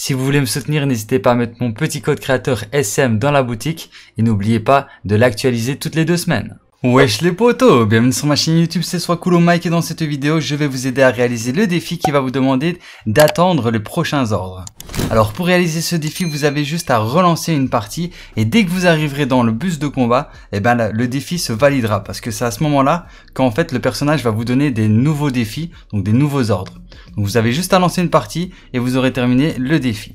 Si vous voulez me soutenir, n'hésitez pas à mettre mon petit code créateur SM dans la boutique et n'oubliez pas de l'actualiser toutes les deux semaines. Wesh les potos, bienvenue sur ma chaîne YouTube, c'est soit cool Mike et dans cette vidéo je vais vous aider à réaliser le défi qui va vous demander d'attendre les prochains ordres. Alors pour réaliser ce défi vous avez juste à relancer une partie et dès que vous arriverez dans le bus de combat, eh ben le défi se validera parce que c'est à ce moment là qu'en fait le personnage va vous donner des nouveaux défis, donc des nouveaux ordres. Donc vous avez juste à lancer une partie et vous aurez terminé le défi.